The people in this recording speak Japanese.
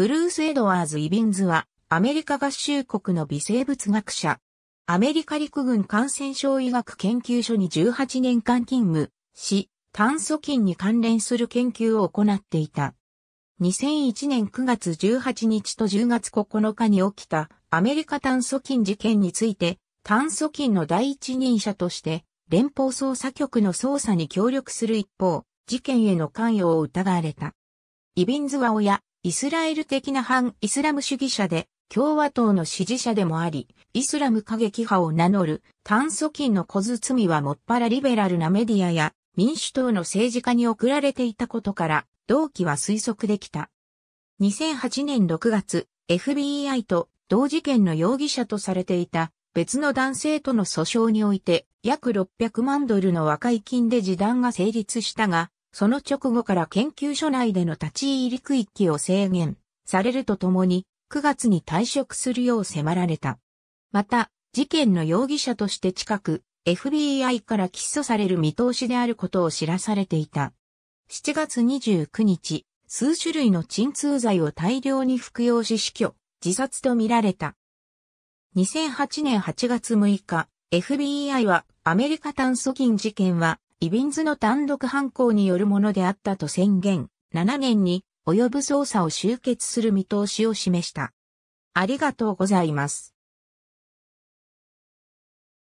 ブルース・エドワーズ・イビンズは、アメリカ合衆国の微生物学者。アメリカ陸軍感染症医学研究所に18年間勤務し、炭疽菌に関連する研究を行っていた。2001年9月18日と10月9日に起きたアメリカ炭疽菌事件について、炭疽菌の第一人者として、連邦捜査局の捜査に協力する一方、事件への関与を疑われた。イビンズは親、イスラエル的な反イスラム主義者で、共和党の支持者でもあり、イスラム過激派を名乗る、炭素金の小包はもっぱらリベラルなメディアや民主党の政治家に送られていたことから、同期は推測できた。2008年6月、FBI と同事件の容疑者とされていた別の男性との訴訟において、約600万ドルの和解金で示談が成立したが、その直後から研究所内での立ち入り区域を制限されるとともに、9月に退職するよう迫られた。また、事件の容疑者として近く、FBI から起訴される見通しであることを知らされていた。7月29日、数種類の鎮痛剤を大量に服用し死去、自殺とみられた。2008年8月6日、FBI はアメリカ炭素銀事件はイビンズの単独犯行によるものであったと宣言、7年に及ぶ捜査を終結する見通しを示した。ありがとうございます。